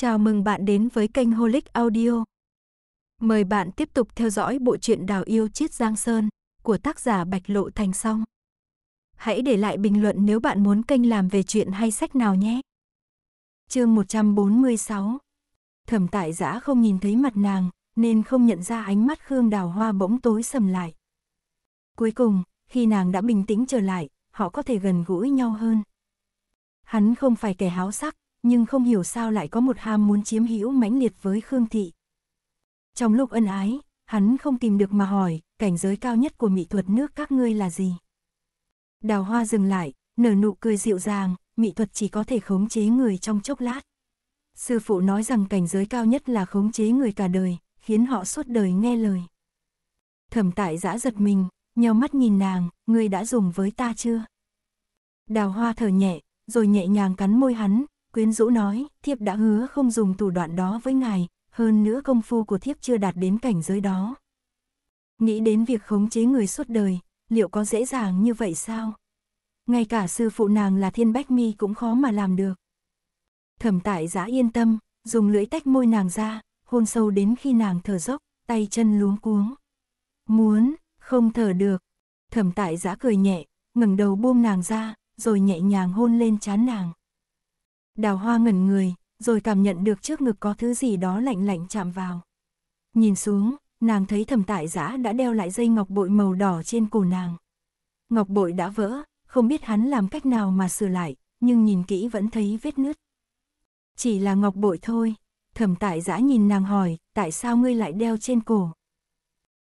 Chào mừng bạn đến với kênh Holic Audio. Mời bạn tiếp tục theo dõi bộ truyện Đào yêu chiết Giang Sơn của tác giả Bạch Lộ Thành Song. Hãy để lại bình luận nếu bạn muốn kênh làm về chuyện hay sách nào nhé. Chương 146. Thẩm Tại Giã không nhìn thấy mặt nàng, nên không nhận ra ánh mắt Khương Đào Hoa bỗng tối sầm lại. Cuối cùng, khi nàng đã bình tĩnh trở lại, họ có thể gần gũi nhau hơn. Hắn không phải kẻ háo sắc, nhưng không hiểu sao lại có một ham muốn chiếm hữu mãnh liệt với Khương Thị. Trong lúc ân ái, hắn không tìm được mà hỏi, cảnh giới cao nhất của mỹ thuật nước các ngươi là gì? Đào hoa dừng lại, nở nụ cười dịu dàng, mỹ thuật chỉ có thể khống chế người trong chốc lát. Sư phụ nói rằng cảnh giới cao nhất là khống chế người cả đời, khiến họ suốt đời nghe lời. Thẩm tại giã giật mình, nheo mắt nhìn nàng, ngươi đã dùng với ta chưa? Đào hoa thở nhẹ, rồi nhẹ nhàng cắn môi hắn, Quyến rũ nói, thiếp đã hứa không dùng thủ đoạn đó với ngài, hơn nữa công phu của thiếp chưa đạt đến cảnh giới đó. Nghĩ đến việc khống chế người suốt đời, liệu có dễ dàng như vậy sao? Ngay cả sư phụ nàng là thiên bách mi cũng khó mà làm được. Thẩm tại giã yên tâm, dùng lưỡi tách môi nàng ra, hôn sâu đến khi nàng thở dốc, tay chân luống cuống. Muốn, không thở được. Thẩm tại giã cười nhẹ, ngẩng đầu buông nàng ra, rồi nhẹ nhàng hôn lên trán nàng. Đào hoa ngẩn người, rồi cảm nhận được trước ngực có thứ gì đó lạnh lạnh chạm vào. Nhìn xuống, nàng thấy thẩm tại giã đã đeo lại dây ngọc bội màu đỏ trên cổ nàng. Ngọc bội đã vỡ, không biết hắn làm cách nào mà sửa lại, nhưng nhìn kỹ vẫn thấy vết nứt. Chỉ là ngọc bội thôi, thẩm tại giã nhìn nàng hỏi, tại sao ngươi lại đeo trên cổ?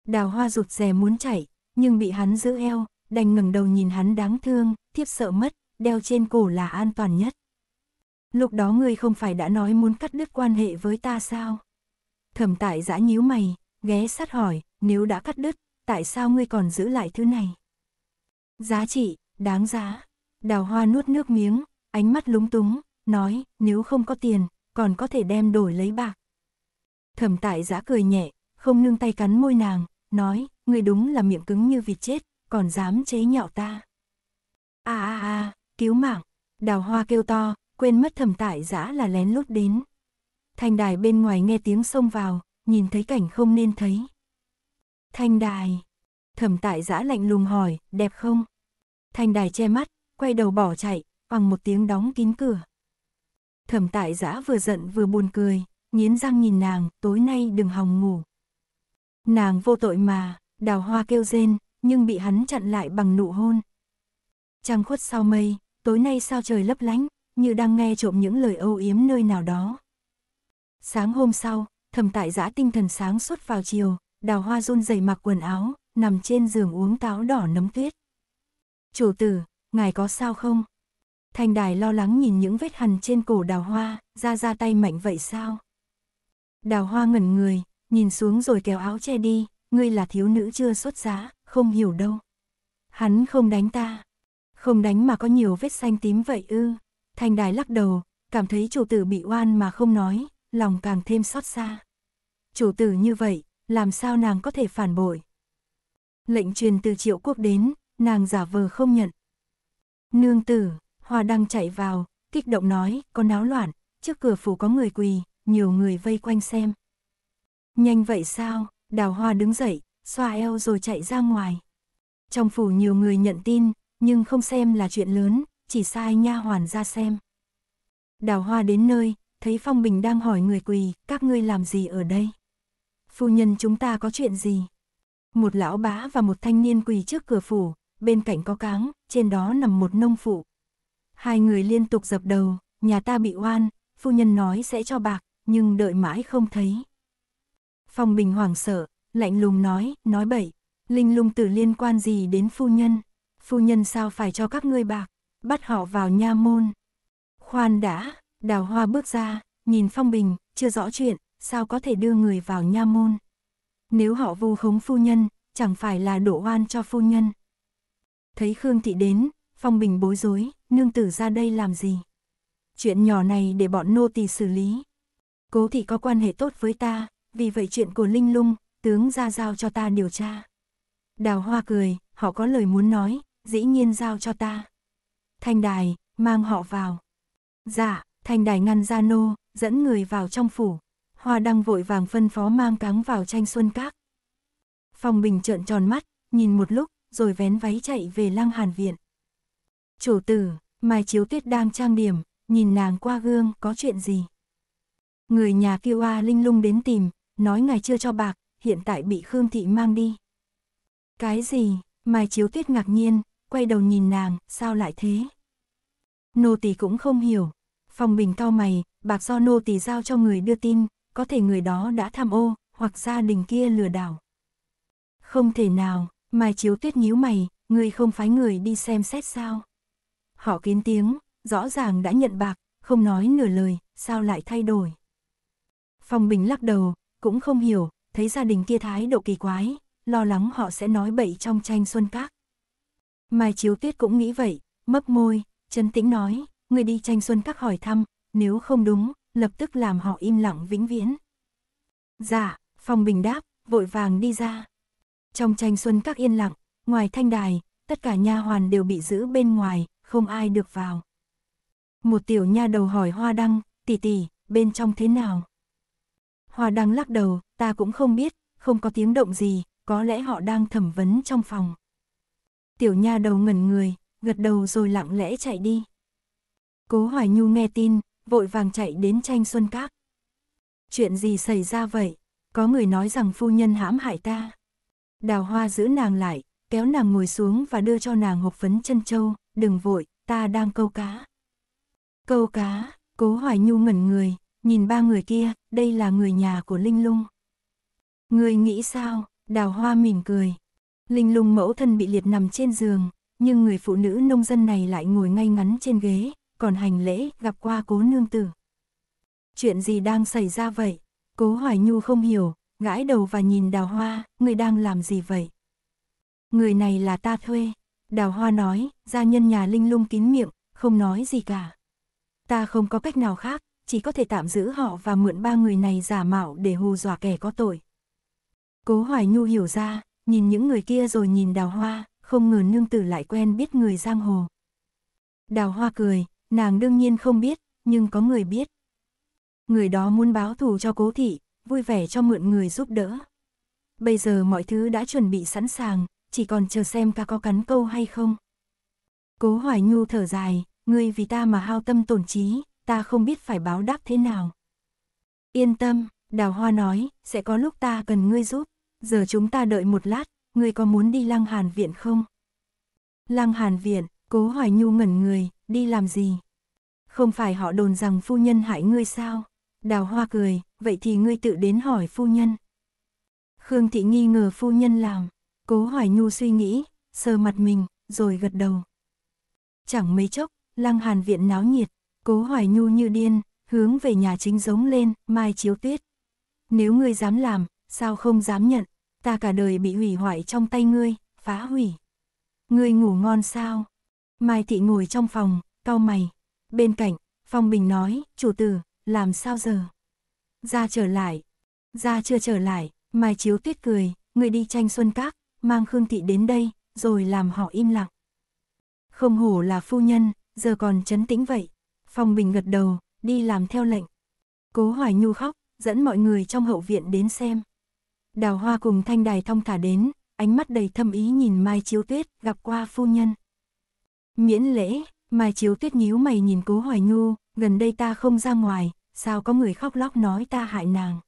Đào hoa rụt rè muốn chạy, nhưng bị hắn giữ eo, đành ngẩng đầu nhìn hắn đáng thương, thiếp sợ mất, đeo trên cổ là an toàn nhất. Lúc đó ngươi không phải đã nói muốn cắt đứt quan hệ với ta sao? Thẩm tại giã nhíu mày, ghé sát hỏi, nếu đã cắt đứt, tại sao ngươi còn giữ lại thứ này? Giá trị, đáng giá. Đào hoa nuốt nước miếng, ánh mắt lúng túng, nói, nếu không có tiền, còn có thể đem đổi lấy bạc. Thẩm tại giã cười nhẹ, không nương tay cắn môi nàng, nói, ngươi đúng là miệng cứng như vịt chết, còn dám chế nhạo ta. À à à, cứu mạng, đào hoa kêu to, quên mất thẩm tại giã là lén lút đến. Thanh đài bên ngoài nghe tiếng xông vào, nhìn thấy cảnh không nên thấy. Thanh đài, thẩm tại giã lạnh lùng hỏi, đẹp không? Thanh đài che mắt, quay đầu bỏ chạy, bằng một tiếng đóng kín cửa. Thẩm tại giã vừa giận vừa buồn cười, nghiến răng nhìn nàng, tối nay đừng hòng ngủ. Nàng vô tội mà, đào hoa kêu rên, nhưng bị hắn chặn lại bằng nụ hôn. Trăng khuất sau mây, tối nay sao trời lấp lánh, như đang nghe trộm những lời âu yếm nơi nào đó. Sáng hôm sau, thầm tại giã tinh thần sáng suốt vào chiều, đào hoa run rẩy mặc quần áo, nằm trên giường uống táo đỏ nấm tuyết. Chủ tử, ngài có sao không? Thành đài lo lắng nhìn những vết hằn trên cổ đào hoa, ra ra tay mạnh vậy sao? Đào hoa ngẩn người, nhìn xuống rồi kéo áo che đi, ngươi là thiếu nữ chưa xuất giá, không hiểu đâu. Hắn không đánh ta, không đánh mà có nhiều vết xanh tím vậy ư. Thanh Đài lắc đầu, cảm thấy chủ tử bị oan mà không nói, lòng càng thêm xót xa. Chủ tử như vậy, làm sao nàng có thể phản bội? Lệnh truyền từ triệu quốc đến, nàng giả vờ không nhận. Nương tử, Hòa Đăng chạy vào, kích động nói, có náo loạn, trước cửa phủ có người quỳ, nhiều người vây quanh xem. Nhanh vậy sao, đào hoa đứng dậy, xoa eo rồi chạy ra ngoài. Trong phủ nhiều người nhận tin, nhưng không xem là chuyện lớn, chỉ sai nha hoàn ra xem. Đào hoa đến nơi, thấy Phong Bình đang hỏi người quỳ, các ngươi làm gì ở đây? Phu nhân chúng ta có chuyện gì? Một lão bá và một thanh niên quỳ trước cửa phủ, bên cạnh có cáng, trên đó nằm một nông phụ. Hai người liên tục dập đầu, nhà ta bị oan, phu nhân nói sẽ cho bạc, nhưng đợi mãi không thấy. Phong Bình hoảng sợ, lạnh lùng nói, nói bậy, linh lung tử liên quan gì đến phu nhân? Phu nhân sao phải cho các ngươi bạc? bắt họ vào nha môn. Khoan đã, đào hoa bước ra, nhìn phong bình, chưa rõ chuyện, sao có thể đưa người vào nha môn. Nếu họ vu khống phu nhân, chẳng phải là đổ oan cho phu nhân. Thấy Khương Thị đến, Phong Bình bối rối, nương tử ra đây làm gì? Chuyện nhỏ này để bọn nô tỳ xử lý. Cố thị có quan hệ tốt với ta, vì vậy chuyện của Linh Lung, tướng ra giao cho ta điều tra. Đào Hoa cười, họ có lời muốn nói, dĩ nhiên giao cho ta. Thanh đài, mang họ vào. Dạ, thanh đài ngăn ra nô, dẫn người vào trong phủ. Hoa đăng vội vàng phân phó mang cáng vào tranh xuân các. Phong Bình trợn tròn mắt, nhìn một lúc, rồi vén váy chạy về lăng hàn viện. Chủ tử, Mai Chiếu Tuyết đang trang điểm, nhìn nàng qua gương có chuyện gì. Người nhà kêu a linh lung đến tìm, nói ngài chưa cho bạc, hiện tại bị Khương Thị mang đi. Cái gì, Mai Chiếu Tuyết ngạc nhiên, quay đầu nhìn nàng, sao lại thế? Nô tỳ cũng không hiểu. Phong Bình cao mày, bạc do nô tỳ giao cho người đưa tin, có thể người đó đã tham ô, hoặc gia đình kia lừa đảo. Không thể nào, Mai Chiếu Tuyết nhíu mày, người không phái người đi xem xét sao? Họ kín tiếng, rõ ràng đã nhận bạc, không nói nửa lời, sao lại thay đổi? Phong Bình lắc đầu, cũng không hiểu, thấy gia đình kia thái độ kỳ quái, lo lắng họ sẽ nói bậy trong tranh xuân các. Mai Chiếu Tuyết cũng nghĩ vậy, mấp môi, chân tĩnh nói, người đi tranh xuân các hỏi thăm, nếu không đúng, lập tức làm họ im lặng vĩnh viễn. Dạ, Phong Bình đáp, vội vàng đi ra. Trong tranh xuân các yên lặng, ngoài thanh đài, tất cả nha hoàn đều bị giữ bên ngoài, không ai được vào. Một tiểu nha đầu hỏi Hoa Đăng, tỷ tỷ, bên trong thế nào? Hoa Đăng lắc đầu, ta cũng không biết, không có tiếng động gì, có lẽ họ đang thẩm vấn trong phòng. Tiểu nha đầu ngẩn người, gật đầu rồi lặng lẽ chạy đi. Cố Hoài Nhu nghe tin, vội vàng chạy đến tranh xuân các. Chuyện gì xảy ra vậy? Có người nói rằng phu nhân hãm hại ta. Đào hoa giữ nàng lại, kéo nàng ngồi xuống và đưa cho nàng hộp phấn chân châu, đừng vội, ta đang câu cá. Câu cá, cố hoài nhu ngẩn người, nhìn ba người kia, đây là người nhà của Linh Lung. Người nghĩ sao, đào hoa mỉm cười, Linh lung mẫu thân bị liệt nằm trên giường, nhưng người phụ nữ nông dân này lại ngồi ngay ngắn trên ghế, còn hành lễ gặp qua cố nương tử. Chuyện gì đang xảy ra vậy? Cố Hoài Nhu không hiểu, gãi đầu và nhìn đào hoa, người đang làm gì vậy? Người này là ta thuê. Đào hoa nói, gia nhân nhà Linh lung kín miệng, không nói gì cả. Ta không có cách nào khác, chỉ có thể tạm giữ họ và mượn ba người này giả mạo để hù dọa kẻ có tội. Cố Hoài Nhu hiểu ra, nhìn những người kia rồi nhìn đào hoa, không ngờ nương tử lại quen biết người giang hồ. Đào hoa cười, nàng đương nhiên không biết, nhưng có người biết. Người đó muốn báo thù cho cố thị, vui vẻ cho mượn người giúp đỡ. Bây giờ mọi thứ đã chuẩn bị sẵn sàng, chỉ còn chờ xem ca có cắn câu hay không. Cố Hoài Nhu thở dài, ngươi vì ta mà hao tâm tổn trí, ta không biết phải báo đáp thế nào. Yên tâm, Đào Hoa nói, sẽ có lúc ta cần ngươi giúp. Giờ chúng ta đợi một lát, ngươi có muốn đi Lăng Hàn Viện không? Lăng Hàn Viện, cố hoài nhu ngẩn người, đi làm gì? Không phải họ đồn rằng phu nhân hại ngươi sao? Đào hoa cười, vậy thì ngươi tự đến hỏi phu nhân. Khương Thị nghi ngờ phu nhân làm, cố hoài nhu suy nghĩ, sờ mặt mình, rồi gật đầu. Chẳng mấy chốc, Lăng Hàn Viện náo nhiệt, cố hoài nhu như điên, hướng về nhà chính giống lên, mai chiếu tuyết. Nếu ngươi dám làm, sao không dám nhận, ta cả đời bị hủy hoại trong tay ngươi, phá hủy. Ngươi ngủ ngon sao? Mai Thị ngồi trong phòng, cau mày. Bên cạnh, Phong Bình nói, chủ tử, làm sao giờ? Ra trở lại. Ra chưa trở lại, Mai Chiếu Tuyết cười, người đi tranh xuân các, mang Khương Thị đến đây, rồi làm họ im lặng. Không hổ là phu nhân, giờ còn chấn tĩnh vậy. Phong Bình gật đầu, đi làm theo lệnh. Cố Hoài Nhu khóc, dẫn mọi người trong hậu viện đến xem. Đào hoa cùng thanh đài thong thả đến, ánh mắt đầy thâm ý nhìn Mai Chiếu Tuyết gặp qua phu nhân. Miễn lễ, Mai Chiếu Tuyết nhíu mày nhìn cố hoài nhu, gần đây ta không ra ngoài, sao có người khóc lóc nói ta hại nàng.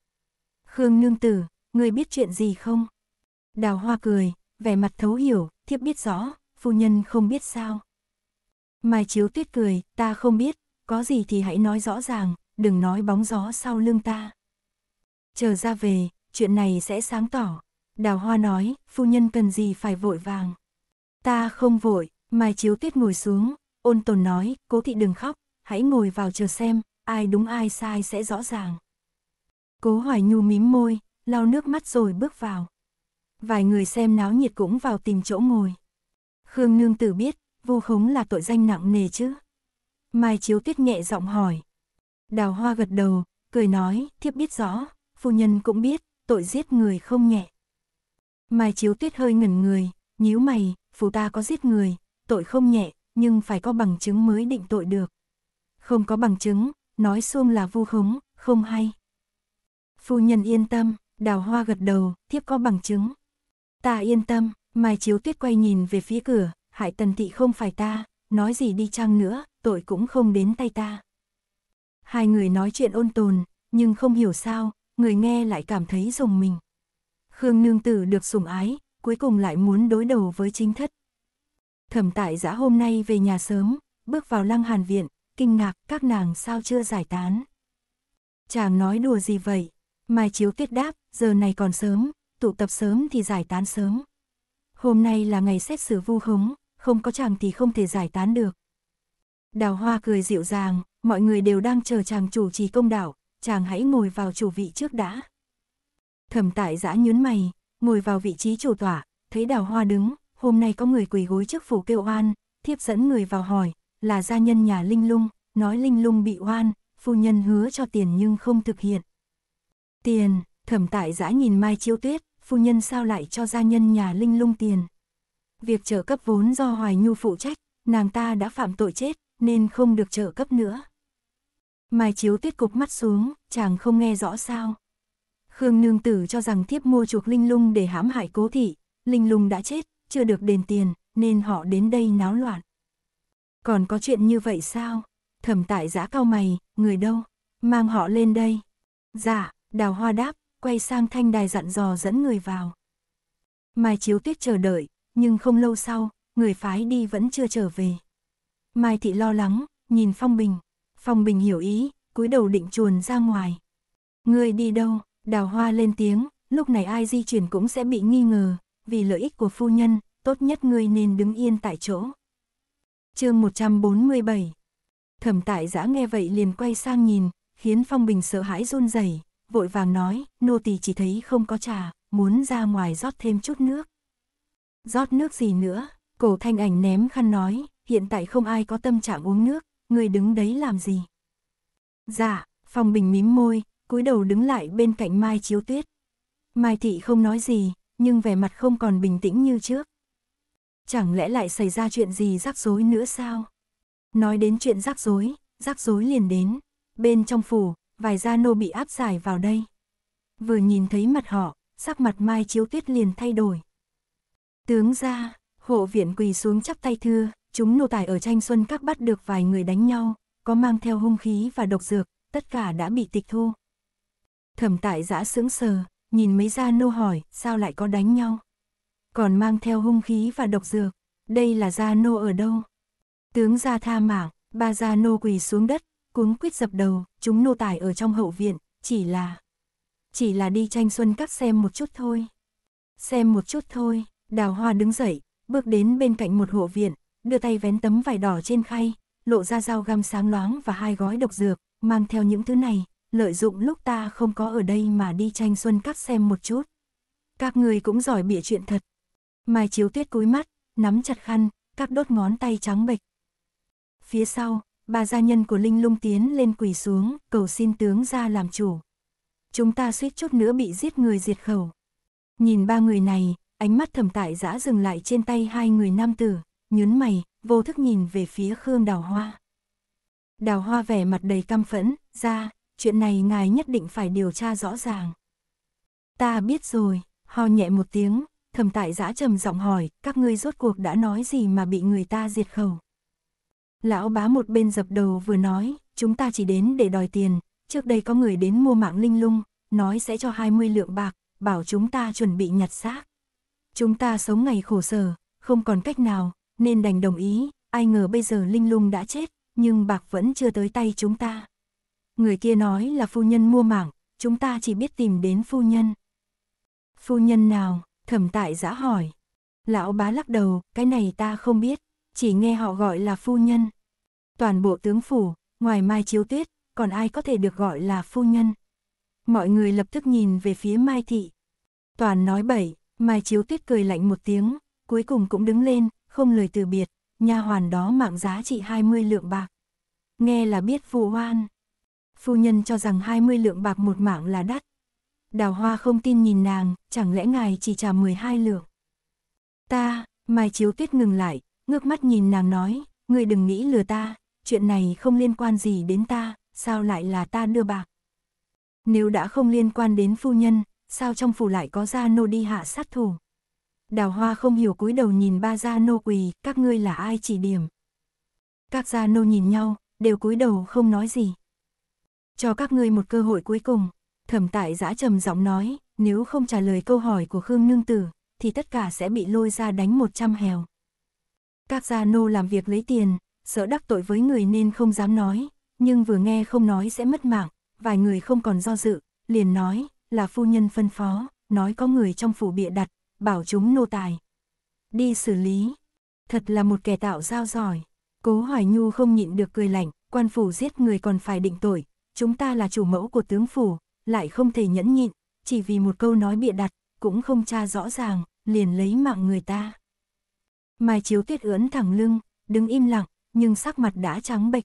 Khương nương tử, người biết chuyện gì không? Đào hoa cười, vẻ mặt thấu hiểu, thiếp biết rõ, phu nhân không biết sao. Mai Chiếu Tuyết cười, ta không biết, có gì thì hãy nói rõ ràng, đừng nói bóng gió sau lưng ta. Chờ ra về, chuyện này sẽ sáng tỏ. Đào Hoa nói, phu nhân cần gì phải vội vàng. Ta không vội, Mai Chiếu Tuyết ngồi xuống, ôn tồn nói, cố thị đừng khóc, hãy ngồi vào chờ xem, ai đúng ai sai sẽ rõ ràng. Cố Hoài Nhu mím môi, lau nước mắt rồi bước vào. Vài người xem náo nhiệt cũng vào tìm chỗ ngồi. Khương Nương Tử biết, vô khống là tội danh nặng nề chứ. Mai Chiếu Tuyết nhẹ giọng hỏi. Đào Hoa gật đầu, cười nói, thiếp biết rõ, phu nhân cũng biết, tội giết người không nhẹ. Mai Chiếu Tuyết hơi ngẩn người, nhíu mày, phù ta có giết người, tội không nhẹ, nhưng phải có bằng chứng mới định tội được. Không có bằng chứng, nói xuông là vu khống, không hay. Phu nhân yên tâm, đào hoa gật đầu, thiếp có bằng chứng. Ta yên tâm, Mai Chiếu Tuyết quay nhìn về phía cửa, hại tần thị không phải ta, nói gì đi chăng nữa, tội cũng không đến tay ta. Hai người nói chuyện ôn tồn, nhưng không hiểu sao, người nghe lại cảm thấy dùng mình. Khương nương tử được sủng ái, cuối cùng lại muốn đối đầu với chính thất. Thẩm tại giã hôm nay về nhà sớm, bước vào lăng hàn viện, kinh ngạc các nàng sao chưa giải tán. Chàng nói đùa gì vậy, mai chiếu tuyết đáp, giờ này còn sớm, tụ tập sớm thì giải tán sớm. Hôm nay là ngày xét xử vu khống, không có chàng thì không thể giải tán được. Đào hoa cười dịu dàng, mọi người đều đang chờ chàng chủ trì công đạo, chàng hãy ngồi vào chủ vị trước đã. Thẩm tại giã nhún mày, ngồi vào vị trí chủ tọa, thấy đào hoa đứng, hôm nay có người quỳ gối trước phủ kêu oan, thiếp dẫn người vào hỏi, là gia nhân nhà Linh Lung, nói Linh Lung bị oan, phu nhân hứa cho tiền nhưng không thực hiện. Tiền, thẩm tại giã nhìn Mai Chiêu Tuyết, phu nhân sao lại cho gia nhân nhà Linh Lung tiền. Việc trợ cấp vốn do Hoài Nhu phụ trách, nàng ta đã phạm tội chết, nên không được trợ cấp nữa. Mai chiếu tuyết cục mắt xuống, chàng không nghe rõ sao. Khương nương tử cho rằng thiếp mua chuộc Linh Lung để hãm hại cố thị, Linh Lung đã chết, chưa được đền tiền, nên họ đến đây náo loạn. Còn có chuyện như vậy sao? Thẩm tại giã cao mày, người đâu? Mang họ lên đây. Dạ, đào hoa đáp, quay sang thanh đài dặn dò dẫn người vào. Mai chiếu tuyết chờ đợi, nhưng không lâu sau, người phái đi vẫn chưa trở về. Mai thị lo lắng, nhìn Phong Bình. Phong Bình hiểu ý, cúi đầu định chuồn ra ngoài. Ngươi đi đâu? Đào Hoa lên tiếng, lúc này ai di chuyển cũng sẽ bị nghi ngờ, vì lợi ích của phu nhân, tốt nhất ngươi nên đứng yên tại chỗ. Chương 147. Thẩm Tại Giã nghe vậy liền quay sang nhìn, khiến Phong Bình sợ hãi run rẩy, vội vàng nói, nô tỳ chỉ thấy không có trà, muốn ra ngoài rót thêm chút nước. Rót nước gì nữa? Cổ Thanh Ảnh ném khăn nói, hiện tại không ai có tâm trạng uống nước, người đứng đấy làm gì? Dạ, Phong Bình mím môi, cúi đầu đứng lại bên cạnh Mai Chiếu Tuyết. Mai Thị không nói gì, nhưng vẻ mặt không còn bình tĩnh như trước. Chẳng lẽ lại xảy ra chuyện gì rắc rối nữa sao? Nói đến chuyện rắc rối, rắc rối liền đến. Bên trong phủ, vài gia nô bị áp giải vào đây. Vừa nhìn thấy mặt họ, sắc mặt Mai Chiếu Tuyết liền thay đổi. Tướng ra, hộ viện quỳ xuống chắp tay thưa, chúng nô tài ở tranh xuân các bắt được vài người đánh nhau, có mang theo hung khí và độc dược, tất cả đã bị tịch thu. Thẩm tại giã sững sờ, nhìn mấy gia nô hỏi, sao lại có đánh nhau? Còn mang theo hung khí và độc dược, đây là gia nô ở đâu? Tướng gia tha mạng, ba gia nô quỳ xuống đất, cuống quýt dập đầu, chúng nô tài ở trong hậu viện, chỉ là... Chỉ là đi tranh xuân các xem một chút thôi. Xem một chút thôi, đào hoa đứng dậy, bước đến bên cạnh một hộ viện, đưa tay vén tấm vải đỏ trên khay, lộ ra dao găm sáng loáng và hai gói độc dược, mang theo những thứ này, lợi dụng lúc ta không có ở đây mà đi tranh xuân các xem một chút. Các người cũng giỏi bịa chuyện thật. Mai chiếu tuyết cúi mắt, nắm chặt khăn, các đốt ngón tay trắng bệch. Phía sau, bà gia nhân của Linh lung tiến lên quỳ xuống, cầu xin tướng ra làm chủ. Chúng ta suýt chút nữa bị giết người diệt khẩu. Nhìn ba người này, ánh mắt thầm tại giã dừng lại trên tay hai người nam tử nhún mày, vô thức nhìn về phía Khương Đào Hoa. Đào Hoa vẻ mặt đầy căm phẫn, ra, chuyện này ngài nhất định phải điều tra rõ ràng. Ta biết rồi, ho nhẹ một tiếng, thầm tại giã trầm giọng hỏi, các ngươi rốt cuộc đã nói gì mà bị người ta diệt khẩu. Lão bá một bên dập đầu vừa nói, chúng ta chỉ đến để đòi tiền, trước đây có người đến mua mạng linh lung, nói sẽ cho 20 lượng bạc, bảo chúng ta chuẩn bị nhặt xác. Chúng ta sống ngày khổ sở, không còn cách nào, nên đành đồng ý, ai ngờ bây giờ Linh Lung đã chết, nhưng bạc vẫn chưa tới tay chúng ta. Người kia nói là phu nhân mua mảng, chúng ta chỉ biết tìm đến phu nhân. Phu nhân nào, thẩm tại giã hỏi. Lão bá lắc đầu, cái này ta không biết, chỉ nghe họ gọi là phu nhân. Toàn bộ tướng phủ, ngoài Mai Chiếu Tuyết, còn ai có thể được gọi là phu nhân. Mọi người lập tức nhìn về phía Mai Thị. Toàn nói bậy, Mai Chiếu Tuyết cười lạnh một tiếng, cuối cùng cũng đứng lên, không lời từ biệt, nha hoàn đó mạng giá trị 20 lượng bạc. Nghe là biết phù hoan. Phu nhân cho rằng 20 lượng bạc một mạng là đắt. Đào hoa không tin nhìn nàng, chẳng lẽ ngài chỉ trả 12 lượng. Ta, Mai Chiếu Tuyết ngừng lại, ngước mắt nhìn nàng nói, ngươi đừng nghĩ lừa ta, chuyện này không liên quan gì đến ta, sao lại là ta đưa bạc. Nếu đã không liên quan đến phu nhân, sao trong phủ lại có gia nô đi hạ sát thủ. Đào hoa không hiểu cúi đầu nhìn ba gia nô quỳ, các ngươi là ai chỉ điểm. Các gia nô nhìn nhau, đều cúi đầu không nói gì. Cho các ngươi một cơ hội cuối cùng, thẩm tại giã trầm giọng nói, nếu không trả lời câu hỏi của Khương Nương Tử, thì tất cả sẽ bị lôi ra đánh một trăm hèo. Các gia nô làm việc lấy tiền, sợ đắc tội với người nên không dám nói, nhưng vừa nghe không nói sẽ mất mạng, vài người không còn do dự, liền nói, là phu nhân phân phó, nói có người trong phủ bịa đặt, bảo chúng nô tài. Đi xử lý. Thật là một kẻ tạo giao giỏi. Cố Hoài Nhu không nhịn được cười lạnh, quan phủ giết người còn phải định tội. Chúng ta là chủ mẫu của tướng phủ, lại không thể nhẫn nhịn, chỉ vì một câu nói bịa đặt, cũng không tra rõ ràng, liền lấy mạng người ta. Mai Chiếu Tuyết ưỡn thẳng lưng, đứng im lặng, nhưng sắc mặt đã trắng bệch.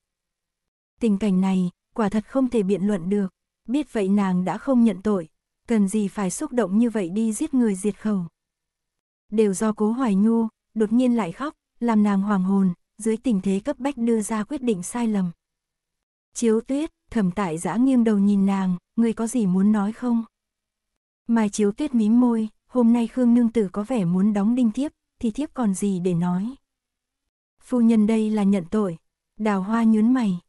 Tình cảnh này, quả thật không thể biện luận được, biết vậy nàng đã không nhận tội, cần gì phải xúc động như vậy đi giết người diệt khẩu đều do cố Hoài Nhu, đột nhiên lại khóc, làm nàng hoàng hồn, dưới tình thế cấp bách đưa ra quyết định sai lầm. Chiếu tuyết, thẩm tại giã nghiêng đầu nhìn nàng, người có gì muốn nói không? Mai chiếu tuyết mím môi, hôm nay Khương Nương Tử có vẻ muốn đóng đinh thiếp, thì thiếp còn gì để nói? Phu nhân đây là nhận tội, đào hoa nhún mày.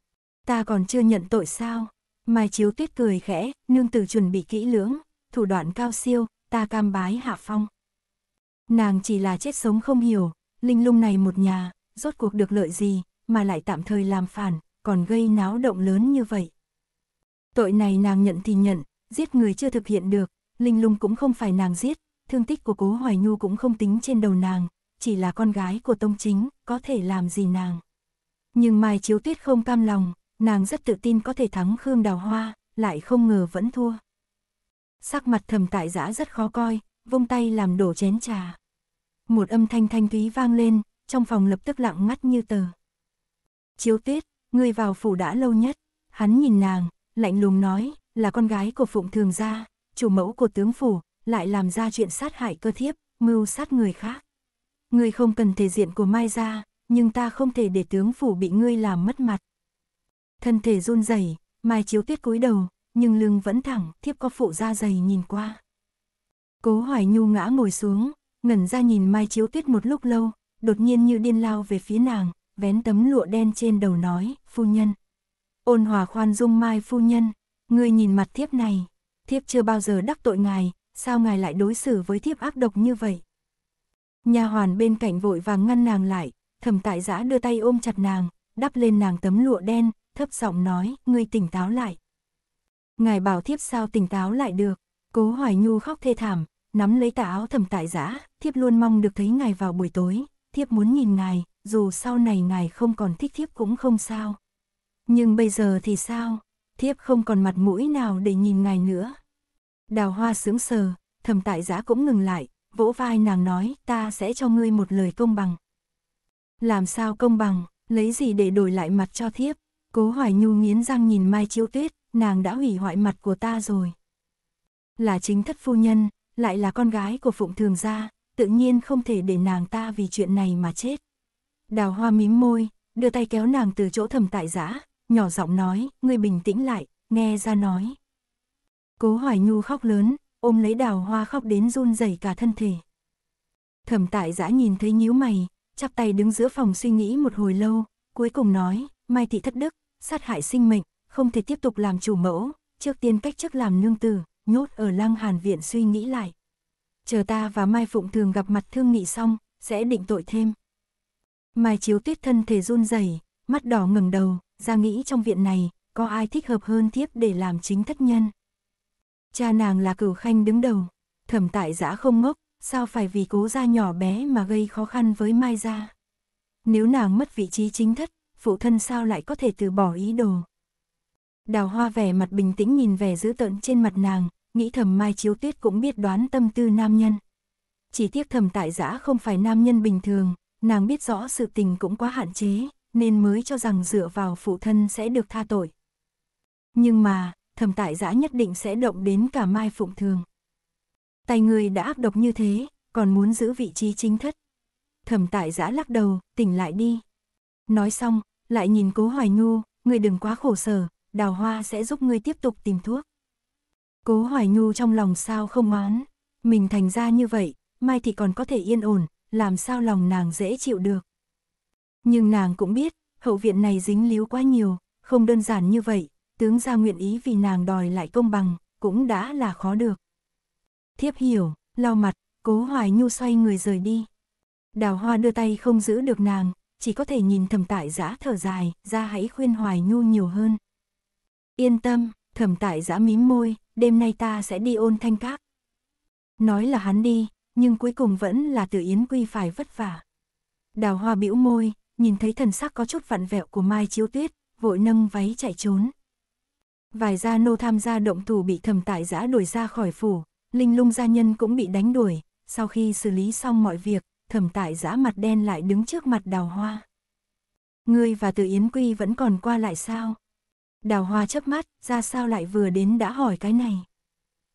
Ta còn chưa nhận tội sao? Mai chiếu tuyết cười khẽ, nương tử chuẩn bị kỹ lưỡng, thủ đoạn cao siêu, ta cam bái hạ phong. Nàng chỉ là chết sống không hiểu, linh lung này một nhà, rốt cuộc được lợi gì, mà lại tạm thời làm phản, còn gây náo động lớn như vậy. Tội này nàng nhận thì nhận, giết người chưa thực hiện được, linh lung cũng không phải nàng giết, thương tích của cố Hoài Nhu cũng không tính trên đầu nàng, chỉ là con gái của tông chính, có thể làm gì nàng. Nhưng Mai Chiếu Tuyết không cam lòng, nàng rất tự tin có thể thắng Khương Đào Hoa, lại không ngờ vẫn thua. Sắc mặt thầm tại giã rất khó coi, vông tay làm đổ chén trà một âm thanh thanh thúy vang lên, trong phòng lập tức lặng ngắt như tờ. Chiếu tuyết, ngươi vào phủ đã lâu nhất, hắn nhìn nàng, lạnh lùng nói, là con gái của phụng thường gia, chủ mẫu của tướng phủ, lại làm ra chuyện sát hại cơ thiếp, mưu sát người khác. Ngươi không cần thể diện của Mai gia, nhưng ta không thể để tướng phủ bị ngươi làm mất mặt. Thân thể run rẩy, Mai Chiếu Tuyết cúi đầu, nhưng lưng vẫn thẳng, thiếp có phụ da dày nhìn qua. Cố Hoài Nhu ngã ngồi xuống, ngẩn ra nhìn Mai Chiếu Tuyết một lúc lâu, đột nhiên như điên lao về phía nàng, vén tấm lụa đen trên đầu nói, phu nhân. Ôn hòa khoan dung Mai phu nhân, ngươi nhìn mặt thiếp này, thiếp chưa bao giờ đắc tội ngài, sao ngài lại đối xử với thiếp ác độc như vậy? Nhà hoàn bên cạnh vội vàng ngăn nàng lại, thẩm tại giã đưa tay ôm chặt nàng, đắp lên nàng tấm lụa đen, thấp giọng nói, ngươi tỉnh táo lại. Ngài bảo thiếp sao tỉnh táo lại được, cố hoài nhu khóc thê thảm, nắm lấy tà áo thẩm tại giã, thiếp luôn mong được thấy ngài vào buổi tối, thiếp muốn nhìn ngài, dù sau này ngài không còn thích thiếp cũng không sao. Nhưng bây giờ thì sao, thiếp không còn mặt mũi nào để nhìn ngài nữa. Đào hoa sướng sờ, thẩm tại giã cũng ngừng lại, vỗ vai nàng nói ta sẽ cho ngươi một lời công bằng. Làm sao công bằng, lấy gì để đổi lại mặt cho thiếp, cố hoài nhu nghiến răng nhìn mai chiếu tuyết, nàng đã hủy hoại mặt của ta rồi. Là chính thất phu nhân, lại là con gái của Phụng Thường gia, tự nhiên không thể để nàng ta vì chuyện này mà chết. Đào hoa mím môi, đưa tay kéo nàng từ chỗ thầm tại giã, nhỏ giọng nói, ngươi bình tĩnh lại, nghe ra nói. Cố Hoài Nhu khóc lớn, ôm lấy đào hoa khóc đến run rẩy cả thân thể. Thẩm tại giã nhìn thấy nhíu mày, chắp tay đứng giữa phòng suy nghĩ một hồi lâu, cuối cùng nói, Mai Thị thất đức, sát hại sinh mệnh, không thể tiếp tục làm chủ mẫu, trước tiên cách chức làm nương tử, nhốt ở lăng hàn viện suy nghĩ lại. Chờ ta và Mai Phụng thường gặp mặt thương nghị xong, sẽ định tội thêm. Mai chiếu tuyết thân thể run rẩy, mắt đỏ ngẩng đầu, ra nghĩ trong viện này, có ai thích hợp hơn thiếp để làm chính thất nhân. Cha nàng là cửu khanh đứng đầu, thẩm tại giã không ngốc, sao phải vì cố gia nhỏ bé mà gây khó khăn với Mai gia. Nếu nàng mất vị trí chính thất, phụ thân sao lại có thể từ bỏ ý đồ. Đào hoa vẻ mặt bình tĩnh nhìn vẻ dữ tợn trên mặt nàng, nghĩ thầm Mai Chiếu Tuyết cũng biết đoán tâm tư nam nhân. Chỉ tiếc thầm tại giã không phải nam nhân bình thường, nàng biết rõ sự tình cũng quá hạn chế, nên mới cho rằng dựa vào phụ thân sẽ được tha tội. Nhưng mà, thầm tại giã nhất định sẽ động đến cả Mai Phụng Thường. Tay người đã áp độc như thế, còn muốn giữ vị trí chính thất. thầm tại giã lắc đầu, tỉnh lại đi. Nói xong, lại nhìn cố hoài nhu, người đừng quá khổ sở, đào hoa sẽ giúp ngươi tiếp tục tìm thuốc. Cố Hoài Nhu trong lòng sao không oán, mình thành ra như vậy, mai thì còn có thể yên ổn, làm sao lòng nàng dễ chịu được. Nhưng nàng cũng biết, hậu viện này dính líu quá nhiều, không đơn giản như vậy, tướng gia nguyện ý vì nàng đòi lại công bằng, cũng đã là khó được. Thiếp hiểu, lau mặt, cố hoài nhu xoay người rời đi. Đào hoa đưa tay không giữ được nàng, chỉ có thể nhìn thầm tại giã thở dài, ra hãy khuyên hoài nhu nhiều hơn. Yên tâm, Thẩm tại giã mím môi, đêm nay ta sẽ đi ôn thanh các. Nói là hắn đi, nhưng cuối cùng vẫn là từ Yến Quy phải vất vả. Đào hoa bĩu môi, nhìn thấy thần sắc có chút vặn vẹo của Mai Chiếu Tuyết, vội nâng váy chạy trốn. Vài gia nô tham gia động thủ bị thẩm tại giã đuổi ra khỏi phủ, linh lung gia nhân cũng bị đánh đuổi, sau khi xử lý xong mọi việc, thẩm tại giã mặt đen lại đứng trước mặt đào hoa. Ngươi và từ Yến Quy vẫn còn qua lại sao? Đào hoa chớp mắt, ra sao lại vừa đến đã hỏi cái này.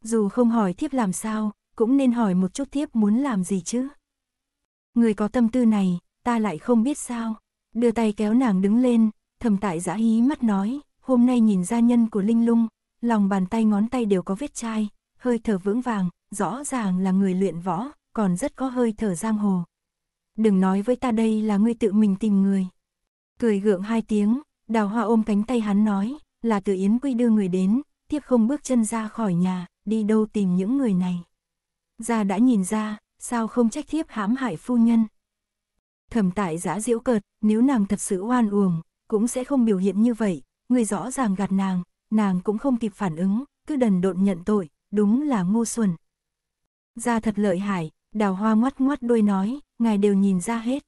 Dù không hỏi thiếp làm sao, cũng nên hỏi một chút thiếp muốn làm gì chứ. Người có tâm tư này, ta lại không biết sao. Đưa tay kéo nàng đứng lên, thầm tại giã hí mắt nói, hôm nay nhìn gia nhân của Linh Lung, lòng bàn tay ngón tay đều có vết chai, hơi thở vững vàng, rõ ràng là người luyện võ, còn rất có hơi thở giang hồ. Đừng nói với ta đây là ngươi tự mình tìm người. Cười gượng hai tiếng, Đào hoa ôm cánh tay hắn nói, là từ Yến Quy đưa người đến, thiếp không bước chân ra khỏi nhà, đi đâu tìm những người này. Gia đã nhìn ra, sao không trách thiếp hãm hại phu nhân. Thẩm tại giã diễu cợt, nếu nàng thật sự oan uổng, cũng sẽ không biểu hiện như vậy, người rõ ràng gạt nàng, nàng cũng không kịp phản ứng, cứ đần độn nhận tội, đúng là ngu xuẩn. Gia thật lợi hại, đào hoa ngoắt ngoắt đôi nói, ngài đều nhìn ra hết.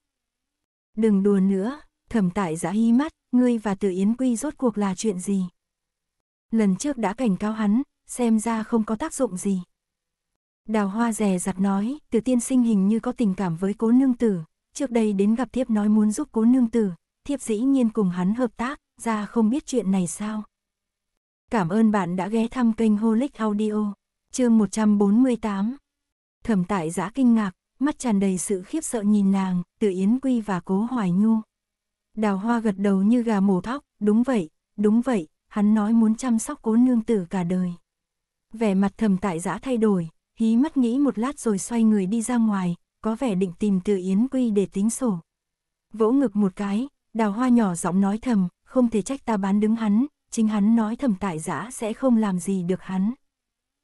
Đừng đùa nữa, thẩm tại giã hi mắt, ngươi và Từ Yến Quy rốt cuộc là chuyện gì? Lần trước đã cảnh cáo hắn, xem ra không có tác dụng gì. Đào hoa rè rặt nói, từ tiên sinh hình như có tình cảm với cố nương tử, trước đây đến gặp thiếp nói muốn giúp cố nương tử, thiếp dĩ nhiên cùng hắn hợp tác, ra không biết chuyện này sao. Cảm ơn bạn đã ghé thăm kênh Holic Audio, chương 148. Thẩm tại giã kinh ngạc, mắt tràn đầy sự khiếp sợ nhìn nàng, từ Yến Quy và cố Hoài Nhu. Đào hoa gật đầu như gà mổ thóc, đúng vậy, đúng vậy, hắn nói muốn chăm sóc cố nương tử cả đời. Vẻ mặt thầm tại giã thay đổi, hí mắt nghĩ một lát rồi xoay người đi ra ngoài, có vẻ định tìm từ Yến Quy để tính sổ. Vỗ ngực một cái, đào hoa nhỏ giọng nói thầm, không thể trách ta bán đứng hắn, chính hắn nói thầm tại giã sẽ không làm gì được hắn.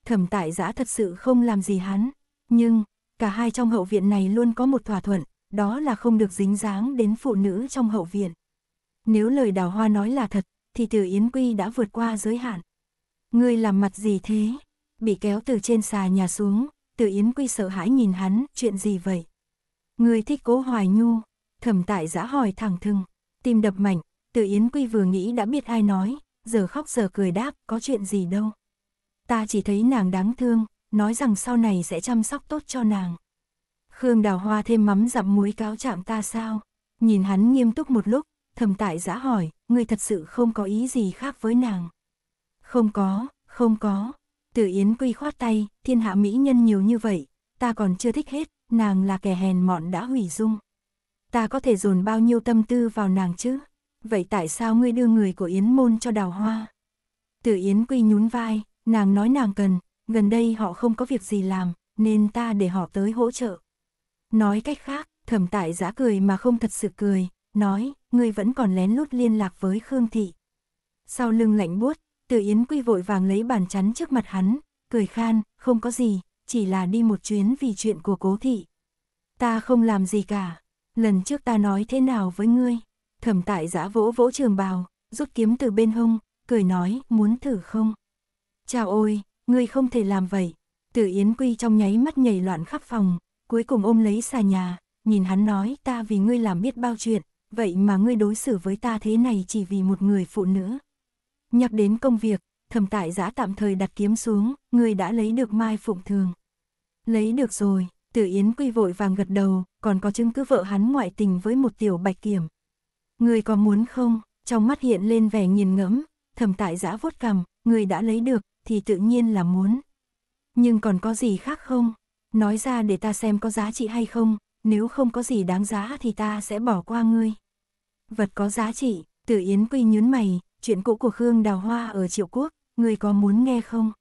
Thầm tại giã thật sự không làm gì hắn, nhưng, cả hai trong hậu viện này luôn có một thỏa thuận, đó là không được dính dáng đến phụ nữ trong hậu viện. Nếu lời đào hoa nói là thật, thì từ Yến Quy đã vượt qua giới hạn. Ngươi làm mặt gì thế? Bị kéo từ trên xà nhà xuống, từ Yến Quy sợ hãi nhìn hắn, chuyện gì vậy? Ngươi thích cố hoài nhu, thẩm tại giã hỏi thẳng thừng, tim đập mạnh, từ Yến Quy vừa nghĩ đã biết ai nói, giờ khóc giờ cười đáp, có chuyện gì đâu. Ta chỉ thấy nàng đáng thương, nói rằng sau này sẽ chăm sóc tốt cho nàng. Khương Đào Hoa thêm mắm dặm muối cáo trạng ta sao? Nhìn hắn nghiêm túc một lúc, thầm tại giã hỏi, ngươi thật sự không có ý gì khác với nàng. Không có, không có. Tử Yến quy khoát tay, thiên hạ mỹ nhân nhiều như vậy, ta còn chưa thích hết, nàng là kẻ hèn mọn đã hủy dung. Ta có thể dồn bao nhiêu tâm tư vào nàng chứ? Vậy tại sao ngươi đưa người của Yến môn cho đào hoa? Tử Yến quy nhún vai, nàng nói nàng cần, gần đây họ không có việc gì làm, nên ta để họ tới hỗ trợ. Nói cách khác, thẩm tại giã cười mà không thật sự cười, nói, ngươi vẫn còn lén lút liên lạc với Khương Thị. Sau lưng lạnh buốt, từ Yến Quy vội vàng lấy bàn chắn trước mặt hắn, cười khan, không có gì, chỉ là đi một chuyến vì chuyện của cố thị. Ta không làm gì cả, lần trước ta nói thế nào với ngươi? Thẩm tại giã vỗ vỗ trường bào, rút kiếm từ bên hông, cười nói, muốn thử không? Chào ôi, ngươi không thể làm vậy. Từ Yến Quy trong nháy mắt nhảy loạn khắp phòng, cuối cùng ôm lấy xà nhà, nhìn hắn nói ta vì ngươi làm biết bao chuyện, vậy mà ngươi đối xử với ta thế này chỉ vì một người phụ nữ. Nhắc đến công việc, thẩm tại giã tạm thời đặt kiếm xuống, ngươi đã lấy được mai phụng thường. Lấy được rồi, tử yến quy vội vàng gật đầu, còn có chứng cứ vợ hắn ngoại tình với một tiểu bạch kiểm. Ngươi có muốn không? Trong mắt hiện lên vẻ nghiền ngẫm, thẩm tại giã vuốt cằm, ngươi đã lấy được, thì tự nhiên là muốn. Nhưng còn có gì khác không? nói ra để ta xem có giá trị hay không, nếu không có gì đáng giá thì ta sẽ bỏ qua ngươi. Vật có giá trị, Tử Yến Quy nhún mày, chuyện cũ của Khương Đào Hoa ở Triệu Quốc, ngươi có muốn nghe không?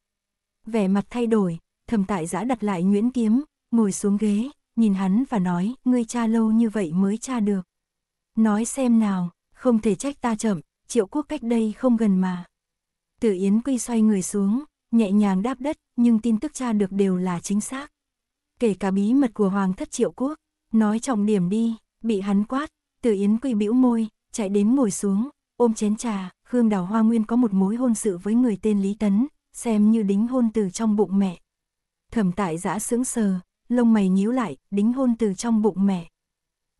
Vẻ mặt thay đổi, thầm tại giã đặt lại Nguyễn Kiếm, ngồi xuống ghế, nhìn hắn và nói, ngươi cha lâu như vậy mới cha được. Nói xem nào, không thể trách ta chậm, Triệu Quốc cách đây không gần mà. Tử Yến Quy xoay người xuống, nhẹ nhàng đáp đất, nhưng tin tức cha được đều là chính xác kể cả bí mật của Hoàng thất triệu quốc. Nói trọng điểm đi, bị hắn quát, từ Yến Quy bĩu môi, chạy đến ngồi xuống, ôm chén trà, Khương Đào Hoa Nguyên có một mối hôn sự với người tên Lý Tấn, xem như đính hôn từ trong bụng mẹ. Thẩm tại giã sững sờ, lông mày nhíu lại, đính hôn từ trong bụng mẹ.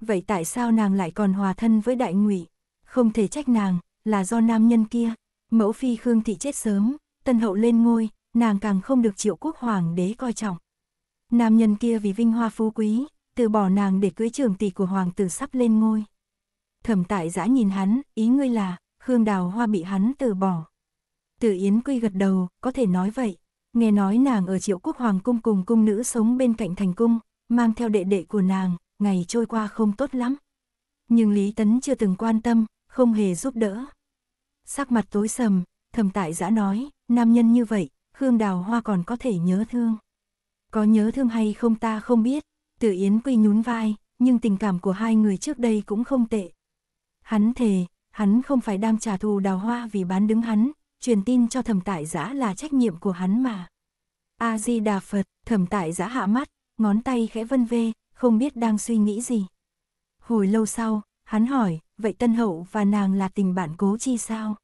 Vậy tại sao nàng lại còn hòa thân với đại ngụy? Không thể trách nàng, là do nam nhân kia. Mẫu phi Khương Thị chết sớm, tân hậu lên ngôi, nàng càng không được triệu quốc hoàng đế coi trọng. Nam nhân kia vì vinh hoa phú quý, từ bỏ nàng để cưới trưởng tỷ của hoàng tử sắp lên ngôi. Thẩm tại giã nhìn hắn, ý ngươi là, Khương Đào Hoa bị hắn từ bỏ. Tử Yến Quy gật đầu, có thể nói vậy. Nghe nói nàng ở triệu quốc hoàng cung cùng cung nữ sống bên cạnh thành cung, mang theo đệ đệ của nàng, ngày trôi qua không tốt lắm. Nhưng Lý Tấn chưa từng quan tâm, không hề giúp đỡ. Sắc mặt tối sầm, thầm tại giã nói, nam nhân như vậy, Khương Đào Hoa còn có thể nhớ thương. Có nhớ thương hay không ta không biết, Tử Yến Quy nhún vai, nhưng tình cảm của hai người trước đây cũng không tệ. Hắn thề, hắn không phải đang trả thù đào hoa vì bán đứng hắn, truyền tin cho thẩm Tải giã là trách nhiệm của hắn mà. A-di-đà Phật, thẩm Tải giã hạ mắt, ngón tay khẽ vân vê, không biết đang suy nghĩ gì. Hồi lâu sau, hắn hỏi, vậy Tân Hậu và nàng là tình bạn cố chi sao?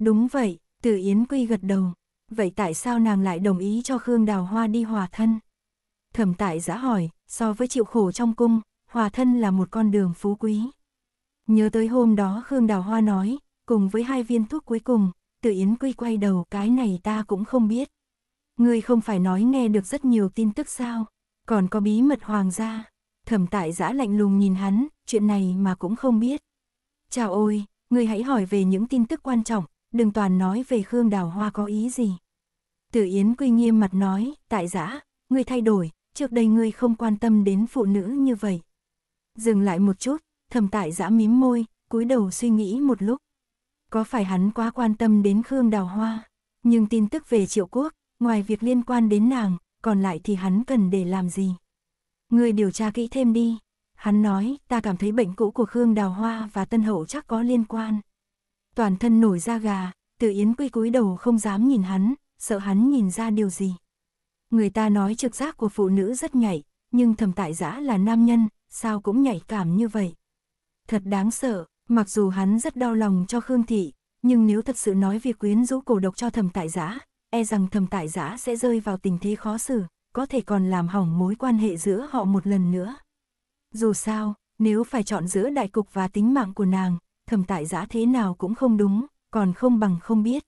Đúng vậy, Tử Yến Quy gật đầu vậy tại sao nàng lại đồng ý cho Khương Đào Hoa đi hòa thân? Thẩm tại giã hỏi, so với chịu khổ trong cung, hòa thân là một con đường phú quý. Nhớ tới hôm đó Khương Đào Hoa nói, cùng với hai viên thuốc cuối cùng, tự Yến Quy quay đầu cái này ta cũng không biết. Ngươi không phải nói nghe được rất nhiều tin tức sao, còn có bí mật hoàng gia. Thẩm tại giã lạnh lùng nhìn hắn, chuyện này mà cũng không biết. Chào ôi, ngươi hãy hỏi về những tin tức quan trọng, đừng toàn nói về Khương Đào Hoa có ý gì. Tử Yến Quy nghiêm mặt nói, tại giã, ngươi thay đổi, trước đây ngươi không quan tâm đến phụ nữ như vậy. Dừng lại một chút, thầm tại giã mím môi, cúi đầu suy nghĩ một lúc. Có phải hắn quá quan tâm đến Khương Đào Hoa, nhưng tin tức về triệu quốc, ngoài việc liên quan đến nàng, còn lại thì hắn cần để làm gì? Ngươi điều tra kỹ thêm đi. Hắn nói, ta cảm thấy bệnh cũ của Khương Đào Hoa và Tân Hậu chắc có liên quan toàn thân nổi da gà, Từ Yến Quy cúi đầu không dám nhìn hắn, sợ hắn nhìn ra điều gì. Người ta nói trực giác của phụ nữ rất nhạy, nhưng thầm tại giã là nam nhân, sao cũng nhạy cảm như vậy. Thật đáng sợ, mặc dù hắn rất đau lòng cho Khương Thị, nhưng nếu thật sự nói việc quyến rũ cổ độc cho thầm tại giã, e rằng thầm tại giã sẽ rơi vào tình thế khó xử, có thể còn làm hỏng mối quan hệ giữa họ một lần nữa. Dù sao, nếu phải chọn giữa đại cục và tính mạng của nàng, thầm tại giã thế nào cũng không đúng, còn không bằng không biết.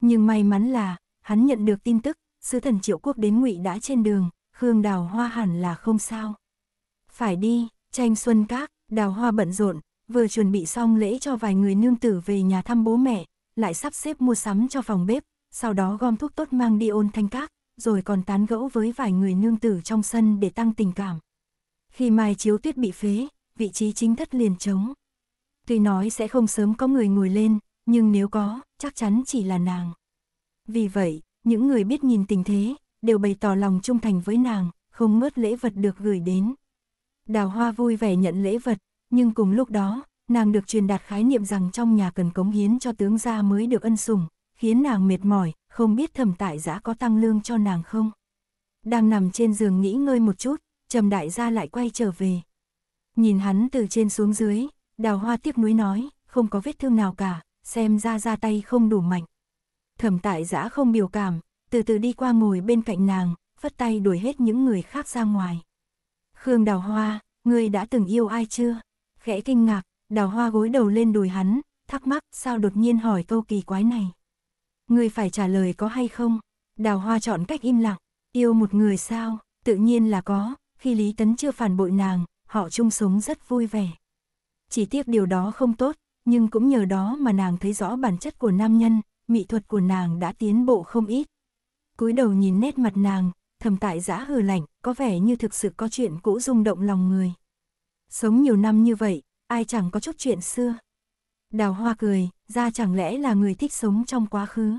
Nhưng may mắn là, hắn nhận được tin tức, sứ thần triệu quốc đến ngụy đã trên đường, Khương đào hoa hẳn là không sao. Phải đi, tranh xuân các, đào hoa bận rộn, vừa chuẩn bị xong lễ cho vài người nương tử về nhà thăm bố mẹ, lại sắp xếp mua sắm cho phòng bếp, sau đó gom thuốc tốt mang đi ôn thanh các, rồi còn tán gẫu với vài người nương tử trong sân để tăng tình cảm. Khi Mai Chiếu Tuyết bị phế, vị trí chính thất liền trống. Tuy nói sẽ không sớm có người ngồi lên, nhưng nếu có, chắc chắn chỉ là nàng. Vì vậy, những người biết nhìn tình thế, đều bày tỏ lòng trung thành với nàng, không mất lễ vật được gửi đến. Đào hoa vui vẻ nhận lễ vật, nhưng cùng lúc đó, nàng được truyền đạt khái niệm rằng trong nhà cần cống hiến cho tướng gia mới được ân sủng, khiến nàng mệt mỏi, không biết thẩm tại giã có tăng lương cho nàng không. Đang nằm trên giường nghỉ ngơi một chút, trầm đại gia lại quay trở về. Nhìn hắn từ trên xuống dưới, Đào hoa tiếc nuối nói, không có vết thương nào cả, xem ra ra tay không đủ mạnh. Thẩm tại giã không biểu cảm, từ từ đi qua ngồi bên cạnh nàng, phất tay đuổi hết những người khác ra ngoài. Khương đào hoa, ngươi đã từng yêu ai chưa? Khẽ kinh ngạc, đào hoa gối đầu lên đùi hắn, thắc mắc sao đột nhiên hỏi câu kỳ quái này. Ngươi phải trả lời có hay không? Đào hoa chọn cách im lặng, yêu một người sao? Tự nhiên là có, khi Lý Tấn chưa phản bội nàng, họ chung sống rất vui vẻ. Chỉ tiếc điều đó không tốt, nhưng cũng nhờ đó mà nàng thấy rõ bản chất của nam nhân, mỹ thuật của nàng đã tiến bộ không ít. cúi đầu nhìn nét mặt nàng, thầm tại giã hừ lạnh, có vẻ như thực sự có chuyện cũ rung động lòng người. Sống nhiều năm như vậy, ai chẳng có chút chuyện xưa. Đào hoa cười, ra chẳng lẽ là người thích sống trong quá khứ.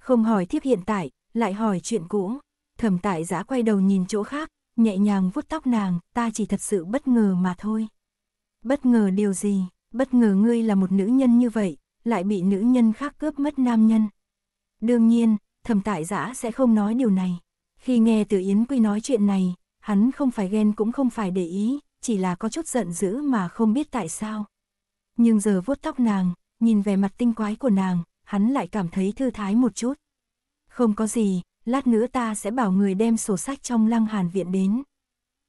Không hỏi thiếp hiện tại, lại hỏi chuyện cũ. Thẩm tại giã quay đầu nhìn chỗ khác, nhẹ nhàng vuốt tóc nàng, ta chỉ thật sự bất ngờ mà thôi. Bất ngờ điều gì, bất ngờ ngươi là một nữ nhân như vậy, lại bị nữ nhân khác cướp mất nam nhân. Đương nhiên, thẩm tại giã sẽ không nói điều này. Khi nghe từ Yến Quy nói chuyện này, hắn không phải ghen cũng không phải để ý, chỉ là có chút giận dữ mà không biết tại sao. Nhưng giờ vuốt tóc nàng, nhìn về mặt tinh quái của nàng, hắn lại cảm thấy thư thái một chút. Không có gì, lát nữa ta sẽ bảo người đem sổ sách trong lăng hàn viện đến.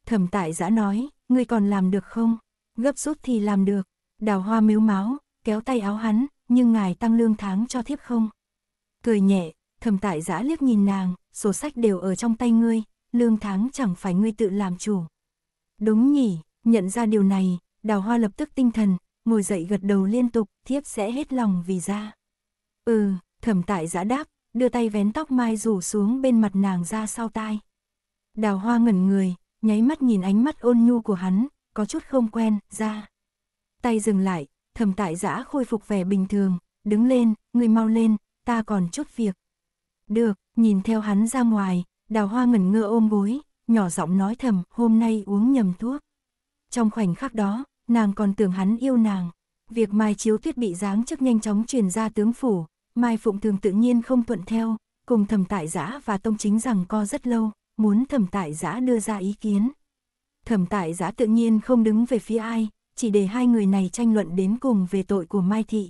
Thẩm tại giã nói, ngươi còn làm được không? gấp rút thì làm được. Đào hoa miếu máu, kéo tay áo hắn, nhưng ngài tăng lương tháng cho thiếp không? Cười nhẹ, thầm tại giã liếc nhìn nàng, sổ sách đều ở trong tay ngươi, lương tháng chẳng phải ngươi tự làm chủ. Đúng nhỉ, nhận ra điều này, đào hoa lập tức tinh thần, ngồi dậy gật đầu liên tục, thiếp sẽ hết lòng vì ra. Ừ, thẩm tại giã đáp, đưa tay vén tóc mai rủ xuống bên mặt nàng ra sau tai. Đào hoa ngẩn người, nháy mắt nhìn ánh mắt ôn nhu của hắn, có chút không quen, ra. Tay dừng lại, thầm tại giã khôi phục vẻ bình thường, đứng lên, người mau lên, ta còn chút việc. Được, nhìn theo hắn ra ngoài, đào hoa ngẩn ngơ ôm gối, nhỏ giọng nói thầm, hôm nay uống nhầm thuốc. Trong khoảnh khắc đó, nàng còn tưởng hắn yêu nàng. Việc Mai Chiếu Tuyết bị giáng chức nhanh chóng truyền ra tướng phủ, Mai Phụng Thường tự nhiên không thuận theo, cùng thầm tại giã và tông chính rằng co rất lâu, muốn thầm tại giã đưa ra ý kiến. Thẩm tại giã tự nhiên không đứng về phía ai, chỉ để hai người này tranh luận đến cùng về tội của Mai Thị.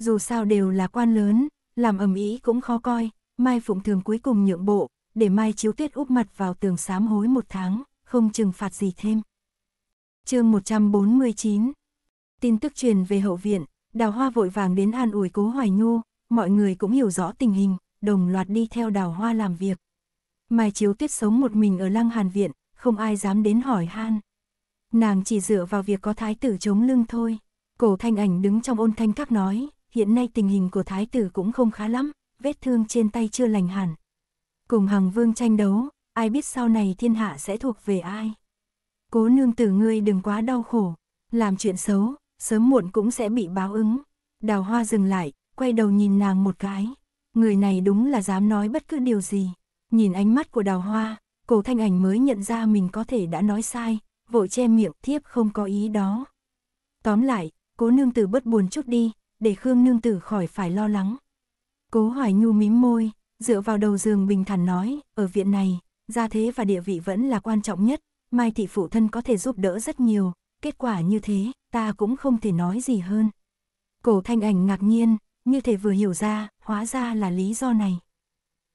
Dù sao đều là quan lớn, làm ầm ĩ cũng khó coi, Mai Phụng Thường cuối cùng nhượng bộ, để Mai Chiếu Tuyết úp mặt vào tường sám hối một tháng, không trừng phạt gì thêm. chương 149 Tin tức truyền về hậu viện, Đào Hoa vội vàng đến an ủi cố Hoài Nhu, mọi người cũng hiểu rõ tình hình, đồng loạt đi theo Đào Hoa làm việc. Mai Chiếu Tuyết sống một mình ở Lăng Hàn Viện, không ai dám đến hỏi han. Nàng chỉ dựa vào việc có thái tử chống lưng thôi. Cổ thanh ảnh đứng trong ôn thanh các nói, hiện nay tình hình của thái tử cũng không khá lắm, vết thương trên tay chưa lành hẳn. Cùng hằng vương tranh đấu, ai biết sau này thiên hạ sẽ thuộc về ai. Cố nương tử ngươi đừng quá đau khổ, làm chuyện xấu, sớm muộn cũng sẽ bị báo ứng. Đào hoa dừng lại, quay đầu nhìn nàng một cái. Người này đúng là dám nói bất cứ điều gì. Nhìn ánh mắt của đào hoa, cổ thanh ảnh mới nhận ra mình có thể đã nói sai, vội che miệng thiếp không có ý đó. Tóm lại, cố nương tử bớt buồn chút đi, để Khương nương tử khỏi phải lo lắng. Cố hoài nhu mím môi, dựa vào đầu giường bình thản nói, ở viện này, gia thế và địa vị vẫn là quan trọng nhất, Mai thị phụ thân có thể giúp đỡ rất nhiều, kết quả như thế, ta cũng không thể nói gì hơn. Cổ thanh ảnh ngạc nhiên, như thể vừa hiểu ra, hóa ra là lý do này.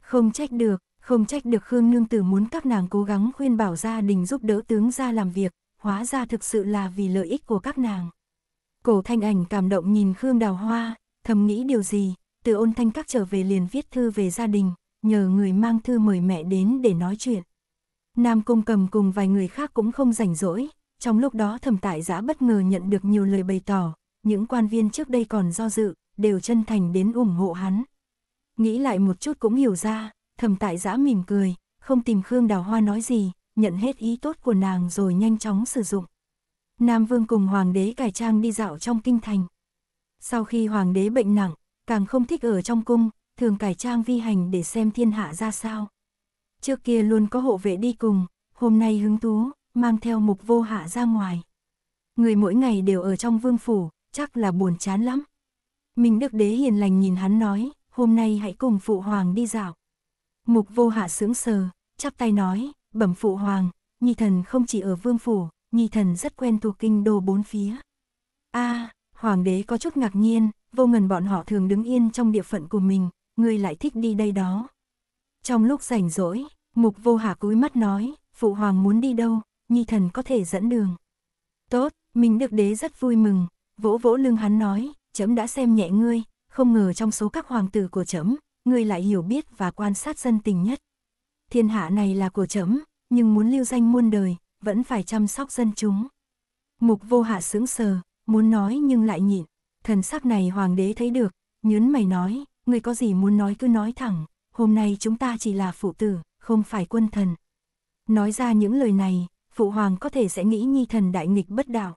Không trách được, không trách được Khương Nương Tử muốn các nàng cố gắng khuyên bảo gia đình giúp đỡ tướng gia làm việc, hóa ra thực sự là vì lợi ích của các nàng. Cổ thanh ảnh cảm động nhìn Khương Đào Hoa, thầm nghĩ điều gì, từ ôn thanh các trở về liền viết thư về gia đình, nhờ người mang thư mời mẹ đến để nói chuyện. Nam Cung cầm cùng vài người khác cũng không rảnh rỗi, trong lúc đó thẩm tại giã bất ngờ nhận được nhiều lời bày tỏ, những quan viên trước đây còn do dự, đều chân thành đến ủng hộ hắn. Nghĩ lại một chút cũng hiểu ra, thầm tại giã mỉm cười, không tìm Khương Đào Hoa nói gì, nhận hết ý tốt của nàng rồi nhanh chóng sử dụng. Nam Vương cùng Hoàng đế cải trang đi dạo trong kinh thành. Sau khi Hoàng đế bệnh nặng, càng không thích ở trong cung, thường cải trang vi hành để xem thiên hạ ra sao. Trước kia luôn có hộ vệ đi cùng, hôm nay hứng tú, mang theo mục vô hạ ra ngoài. Người mỗi ngày đều ở trong vương phủ, chắc là buồn chán lắm. Mình đức đế hiền lành nhìn hắn nói, hôm nay hãy cùng phụ hoàng đi dạo. Mục vô hạ sướng sờ, chắp tay nói, bẩm phụ hoàng, nhi thần không chỉ ở vương phủ, nhi thần rất quen thuộc kinh đô bốn phía. a à, hoàng đế có chút ngạc nhiên, vô ngần bọn họ thường đứng yên trong địa phận của mình, ngươi lại thích đi đây đó. Trong lúc rảnh rỗi, mục vô hạ cúi mắt nói, phụ hoàng muốn đi đâu, nhi thần có thể dẫn đường. Tốt, mình được đế rất vui mừng, vỗ vỗ lưng hắn nói, chấm đã xem nhẹ ngươi, không ngờ trong số các hoàng tử của chấm, ngươi lại hiểu biết và quan sát dân tình nhất. Thiên hạ này là của trẫm, nhưng muốn lưu danh muôn đời, vẫn phải chăm sóc dân chúng. Mục vô hạ sững sờ, muốn nói nhưng lại nhịn. Thần sắc này hoàng đế thấy được, nhớn mày nói, ngươi có gì muốn nói cứ nói thẳng, hôm nay chúng ta chỉ là phụ tử, không phải quân thần. Nói ra những lời này, phụ hoàng có thể sẽ nghĩ nhi thần đại nghịch bất đạo.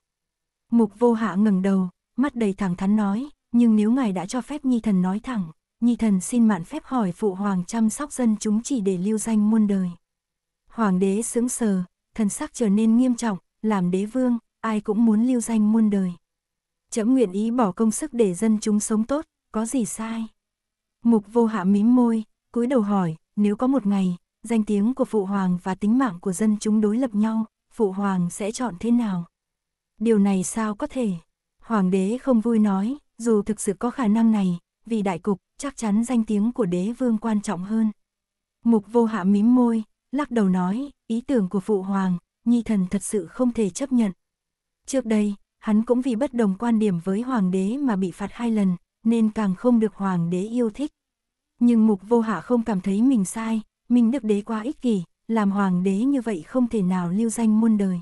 Mục vô hạ ngẩng đầu, mắt đầy thẳng thắn nói, nhưng nếu ngài đã cho phép nhi thần nói thẳng, nhi thần xin mạn phép hỏi phụ hoàng chăm sóc dân chúng chỉ để lưu danh muôn đời. Hoàng đế sững sờ, thần sắc trở nên nghiêm trọng, làm đế vương, ai cũng muốn lưu danh muôn đời. Chấm nguyện ý bỏ công sức để dân chúng sống tốt, có gì sai? Mục vô hạ mím môi, cúi đầu hỏi, nếu có một ngày, danh tiếng của phụ hoàng và tính mạng của dân chúng đối lập nhau, phụ hoàng sẽ chọn thế nào? Điều này sao có thể? Hoàng đế không vui nói, dù thực sự có khả năng này, vì đại cục, chắc chắn danh tiếng của đế vương quan trọng hơn. Mục vô hạ mím môi, lắc đầu nói, ý tưởng của phụ hoàng, nhi thần thật sự không thể chấp nhận. Trước đây, hắn cũng vì bất đồng quan điểm với hoàng đế mà bị phạt hai lần, nên càng không được hoàng đế yêu thích. Nhưng mục vô hạ không cảm thấy mình sai, mình đức đế quá ích kỷ, làm hoàng đế như vậy không thể nào lưu danh muôn đời.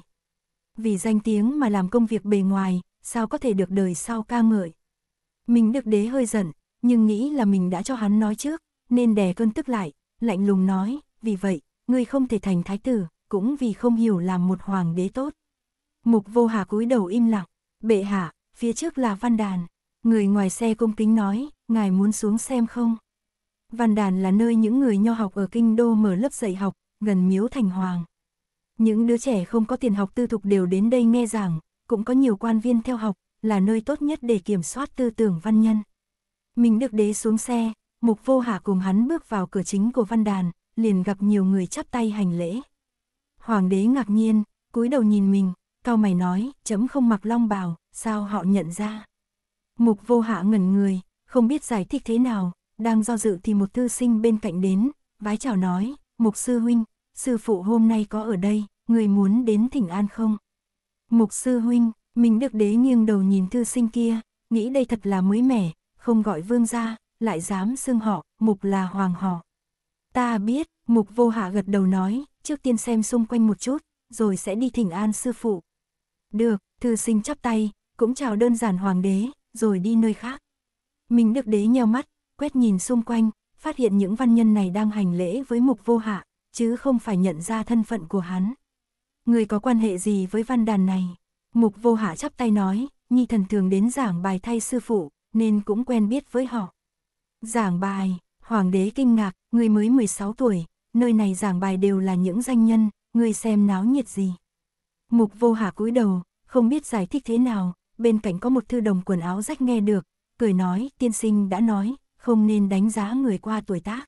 Vì danh tiếng mà làm công việc bề ngoài, sao có thể được đời sau ca ngợi. Mình đức đế hơi giận, nhưng nghĩ là mình đã cho hắn nói trước, nên đè cơn tức lại, lạnh lùng nói, vì vậy, ngươi không thể thành thái tử, cũng vì không hiểu làm một hoàng đế tốt. Mục vô hà cúi đầu im lặng, bệ hạ, phía trước là văn đàn. Người ngoài xe công kính nói, ngài muốn xuống xem không? Văn đàn là nơi những người nho học ở kinh đô mở lớp dạy học, gần miếu thành hoàng. Những đứa trẻ không có tiền học tư thục đều đến đây nghe giảng, cũng có nhiều quan viên theo học, là nơi tốt nhất để kiểm soát tư tưởng văn nhân. Mình được đế xuống xe, mục vô hạ cùng hắn bước vào cửa chính của văn đàn, liền gặp nhiều người chắp tay hành lễ. Hoàng đế ngạc nhiên, cúi đầu nhìn mình, cao mày nói, chấm không mặc long bào, sao họ nhận ra. Mục vô hạ ngẩn người, không biết giải thích thế nào, đang do dự thì một thư sinh bên cạnh đến, vái chào nói, mục sư huynh, sư phụ hôm nay có ở đây, người muốn đến thỉnh an không? Mục sư huynh, mình được đế nghiêng đầu nhìn thư sinh kia, nghĩ đây thật là mới mẻ, không gọi vương gia, lại dám xưng họ, mục là hoàng họ. Ta biết, mục vô hạ gật đầu nói, trước tiên xem xung quanh một chút, rồi sẽ đi thỉnh an sư phụ. Được, thư sinh chắp tay, cũng chào đơn giản hoàng đế, rồi đi nơi khác. Mình được đế nheo mắt, quét nhìn xung quanh, phát hiện những văn nhân này đang hành lễ với mục vô hạ, chứ không phải nhận ra thân phận của hắn. Người có quan hệ gì với văn đàn này? Mục vô hạ chắp tay nói, nhi thần thường đến giảng bài thay sư phụ, nên cũng quen biết với họ. Giảng bài, hoàng đế kinh ngạc, người mới 16 tuổi, nơi này giảng bài đều là những danh nhân, người xem náo nhiệt gì. Mục vô hà cúi đầu, không biết giải thích thế nào, bên cạnh có một thư đồng quần áo rách nghe được, cười nói, tiên sinh đã nói, không nên đánh giá người qua tuổi tác.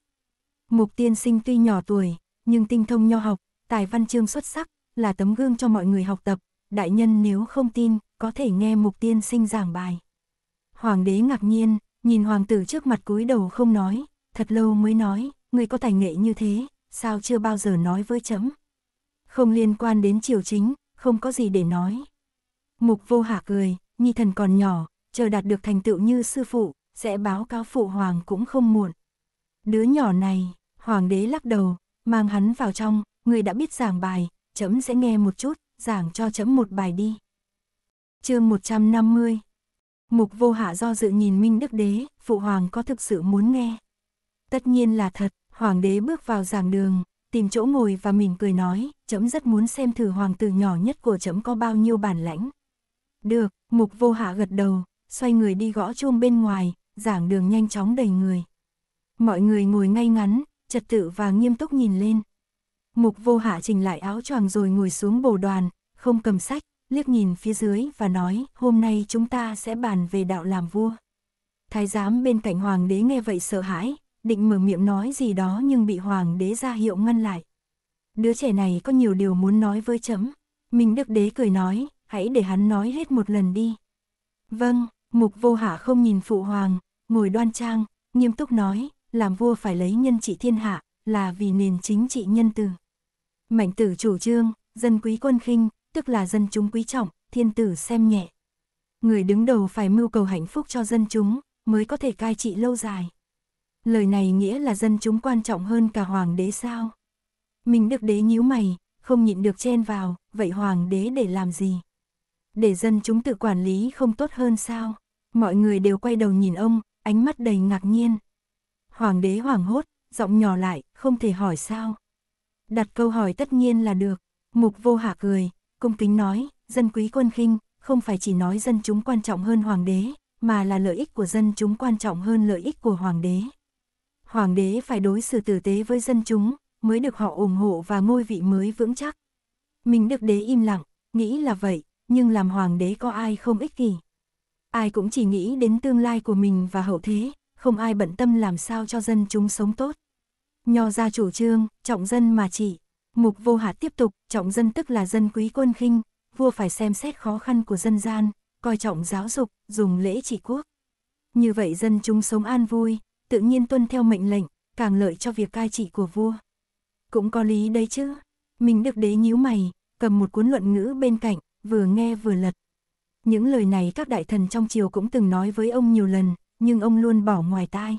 Mục tiên sinh tuy nhỏ tuổi, nhưng tinh thông nho học, tài văn chương xuất sắc, là tấm gương cho mọi người học tập, đại nhân nếu không tin, có thể nghe mục tiên sinh giảng bài. Hoàng đế ngạc nhiên, nhìn hoàng tử trước mặt cúi đầu không nói, thật lâu mới nói, người có tài nghệ như thế, sao chưa bao giờ nói với chấm. Không liên quan đến triều chính, không có gì để nói. Mục vô hạ cười, nhi thần còn nhỏ, chờ đạt được thành tựu như sư phụ, sẽ báo cáo phụ hoàng cũng không muộn. Đứa nhỏ này, hoàng đế lắc đầu, mang hắn vào trong, người đã biết giảng bài, chấm sẽ nghe một chút, giảng cho chấm một bài đi. chương 150 Mục vô hạ do dự nhìn Minh Đức Đế, Phụ Hoàng có thực sự muốn nghe. Tất nhiên là thật, Hoàng đế bước vào giảng đường, tìm chỗ ngồi và mỉm cười nói, chấm rất muốn xem thử hoàng tử nhỏ nhất của chấm có bao nhiêu bản lãnh. Được, mục vô hạ gật đầu, xoay người đi gõ chuông bên ngoài, giảng đường nhanh chóng đầy người. Mọi người ngồi ngay ngắn, trật tự và nghiêm túc nhìn lên. Mục vô hạ chỉnh lại áo choàng rồi ngồi xuống bồ đoàn, không cầm sách, liếc nhìn phía dưới và nói, hôm nay chúng ta sẽ bàn về đạo làm vua. Thái giám bên cạnh hoàng đế nghe vậy sợ hãi, định mở miệng nói gì đó nhưng bị hoàng đế ra hiệu ngăn lại. Đứa trẻ này có nhiều điều muốn nói với chấm. Mình đức đế cười nói, hãy để hắn nói hết một lần đi. Vâng, mục vô hạ không nhìn phụ hoàng, ngồi đoan trang, nghiêm túc nói, làm vua phải lấy nhân trị thiên hạ, là vì nền chính trị nhân từ. Mạnh tử chủ trương, dân quý quân khinh, tức là dân chúng quý trọng, thiên tử xem nhẹ. Người đứng đầu phải mưu cầu hạnh phúc cho dân chúng, mới có thể cai trị lâu dài. Lời này nghĩa là dân chúng quan trọng hơn cả hoàng đế sao? Mình được đế nhíu mày, không nhịn được chen vào, vậy hoàng đế để làm gì? Để dân chúng tự quản lý không tốt hơn sao? Mọi người đều quay đầu nhìn ông, ánh mắt đầy ngạc nhiên. Hoàng đế hoảng hốt, giọng nhỏ lại, không thể hỏi sao. Đặt câu hỏi tất nhiên là được. Mục vô hạ cười, công kính nói, dân quý quân khinh, không phải chỉ nói dân chúng quan trọng hơn hoàng đế, mà là lợi ích của dân chúng quan trọng hơn lợi ích của hoàng đế. Hoàng đế phải đối xử tử tế với dân chúng, mới được họ ủng hộ và ngôi vị mới vững chắc. Mình được đế im lặng, nghĩ là vậy, nhưng làm hoàng đế có ai không ích kỷ. Ai cũng chỉ nghĩ đến tương lai của mình và hậu thế, không ai bận tâm làm sao cho dân chúng sống tốt. Nho ra chủ trương, trọng dân mà chỉ Mục vô hạ tiếp tục, trọng dân tức là dân quý quân khinh, vua phải xem xét khó khăn của dân gian, coi trọng giáo dục, dùng lễ trị quốc. Như vậy dân chúng sống an vui, tự nhiên tuân theo mệnh lệnh, càng lợi cho việc cai trị của vua. Cũng có lý đấy chứ. Mình được đế nhíu mày, cầm một cuốn luận ngữ bên cạnh, vừa nghe vừa lật. Những lời này các đại thần trong triều cũng từng nói với ông nhiều lần, nhưng ông luôn bỏ ngoài tai.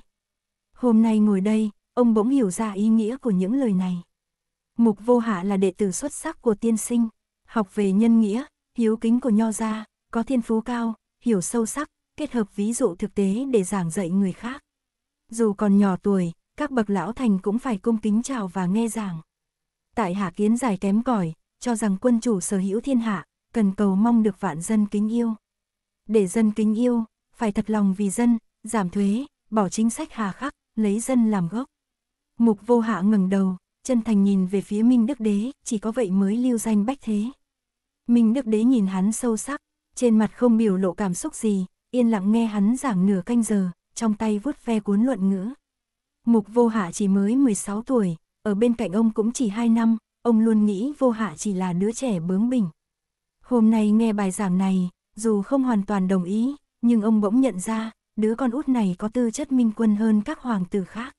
Hôm nay ngồi đây, ông bỗng hiểu ra ý nghĩa của những lời này. Mục Vô Hạ là đệ tử xuất sắc của tiên sinh, học về nhân nghĩa, hiếu kính của nho gia, có thiên phú cao, hiểu sâu sắc, kết hợp ví dụ thực tế để giảng dạy người khác. Dù còn nhỏ tuổi, các bậc lão thành cũng phải cung kính chào và nghe giảng. Tại hạ kiến giải kém cỏi, cho rằng quân chủ sở hữu thiên hạ, cần cầu mong được vạn dân kính yêu. Để dân kính yêu, phải thật lòng vì dân, giảm thuế, bỏ chính sách hà khắc, lấy dân làm gốc. Mục vô hạ ngẩng đầu, chân thành nhìn về phía Minh Đức Đế, chỉ có vậy mới lưu danh bách thế. Minh Đức Đế nhìn hắn sâu sắc, trên mặt không biểu lộ cảm xúc gì, yên lặng nghe hắn giảng nửa canh giờ, trong tay vuốt ve cuốn luận ngữ. Mục Vô Hạ chỉ mới 16 tuổi, ở bên cạnh ông cũng chỉ 2 năm, ông luôn nghĩ Vô Hạ chỉ là đứa trẻ bướng bỉnh. Hôm nay nghe bài giảng này, dù không hoàn toàn đồng ý, nhưng ông bỗng nhận ra, đứa con út này có tư chất minh quân hơn các hoàng tử khác.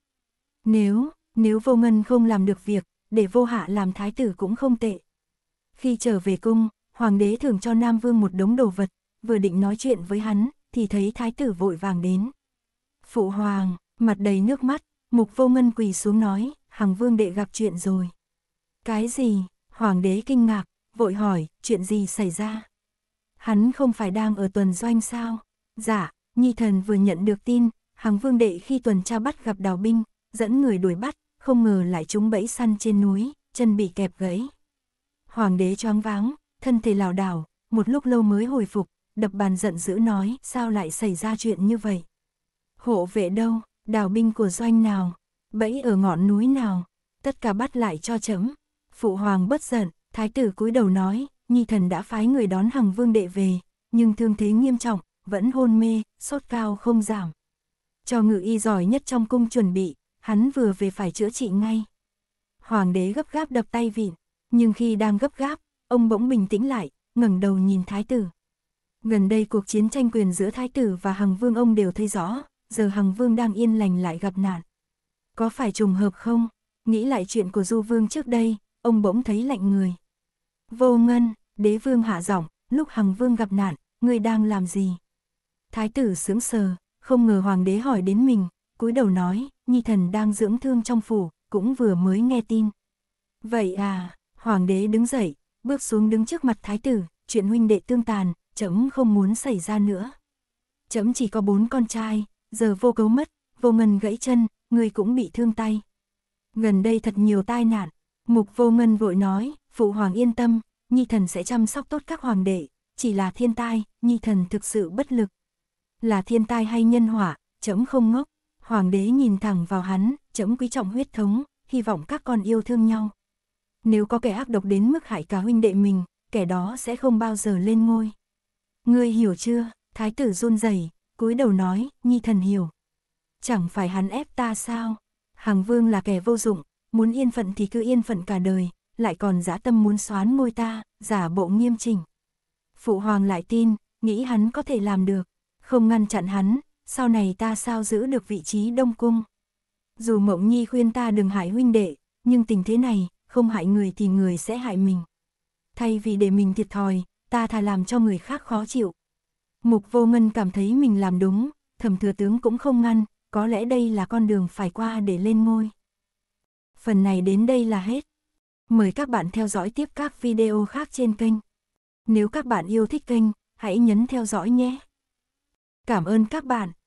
Nếu, nếu vô ngân không làm được việc, để vô hạ làm thái tử cũng không tệ. Khi trở về cung, hoàng đế thường cho Nam Vương một đống đồ vật, vừa định nói chuyện với hắn, thì thấy thái tử vội vàng đến. Phụ hoàng, mặt đầy nước mắt, mục vô ngân quỳ xuống nói, hằng vương đệ gặp chuyện rồi. Cái gì? Hoàng đế kinh ngạc, vội hỏi, chuyện gì xảy ra? Hắn không phải đang ở tuần doanh sao? Dạ, Nhi thần vừa nhận được tin, hàng vương đệ khi tuần tra bắt gặp đào binh, dẫn người đuổi bắt, không ngờ lại trúng bẫy săn trên núi, chân bị kẹp gãy. Hoàng đế choáng váng, thân thể lảo đảo, một lúc lâu mới hồi phục, đập bàn giận dữ nói, sao lại xảy ra chuyện như vậy? Hộ vệ đâu, đào binh của doanh nào, bẫy ở ngọn núi nào, tất cả bắt lại cho chấm. Phụ hoàng bất giận, thái tử cúi đầu nói, nhi thần đã phái người đón hằng vương đệ về, nhưng thương thế nghiêm trọng, vẫn hôn mê, sốt cao không giảm. Cho ngự y giỏi nhất trong cung chuẩn bị, hắn vừa về phải chữa trị ngay. Hoàng đế gấp gáp đập tay vịn, nhưng khi đang gấp gáp, ông bỗng bình tĩnh lại, ngẩng đầu nhìn thái tử. Gần đây cuộc chiến tranh quyền giữa thái tử và hằng vương ông đều thấy rõ, giờ hằng vương đang yên lành lại gặp nạn. Có phải trùng hợp không? Nghĩ lại chuyện của du vương trước đây, ông bỗng thấy lạnh người. Vô ngân, đế vương hạ giọng, lúc hằng vương gặp nạn, người đang làm gì? Thái tử sững sờ, không ngờ hoàng đế hỏi đến mình, cúi đầu nói, nhi thần đang dưỡng thương trong phủ, cũng vừa mới nghe tin. Vậy à, hoàng đế đứng dậy, bước xuống đứng trước mặt thái tử, chuyện huynh đệ tương tàn, chấm không muốn xảy ra nữa. Chấm chỉ có bốn con trai, giờ vô cấu mất, vô ngân gãy chân, người cũng bị thương tay. Gần đây thật nhiều tai nạn, mục vô ngân vội nói, phụ hoàng yên tâm, nhi thần sẽ chăm sóc tốt các hoàng đệ, chỉ là thiên tai, nhi thần thực sự bất lực. Là thiên tai hay nhân hỏa chấm không ngốc. Hoàng đế nhìn thẳng vào hắn, chấm quý trọng huyết thống, hy vọng các con yêu thương nhau. Nếu có kẻ ác độc đến mức hại cả huynh đệ mình, kẻ đó sẽ không bao giờ lên ngôi. Ngươi hiểu chưa? Thái tử run rẩy, cúi đầu nói, nhi thần hiểu. Chẳng phải hắn ép ta sao? Hàng vương là kẻ vô dụng, muốn yên phận thì cứ yên phận cả đời, lại còn dã tâm muốn xoán ngôi ta, giả bộ nghiêm chỉnh. Phụ hoàng lại tin, nghĩ hắn có thể làm được, không ngăn chặn hắn, sau này ta sao giữ được vị trí đông cung. Dù Mộng Nhi khuyên ta đừng hại huynh đệ, nhưng tình thế này, không hại người thì người sẽ hại mình. Thay vì để mình thiệt thòi, ta thà làm cho người khác khó chịu. Mục Vô Ngân cảm thấy mình làm đúng, thẩm thừa tướng cũng không ngăn, có lẽ đây là con đường phải qua để lên ngôi. Phần này đến đây là hết. Mời các bạn theo dõi tiếp các video khác trên kênh. Nếu các bạn yêu thích kênh, hãy nhấn theo dõi nhé. Cảm ơn các bạn.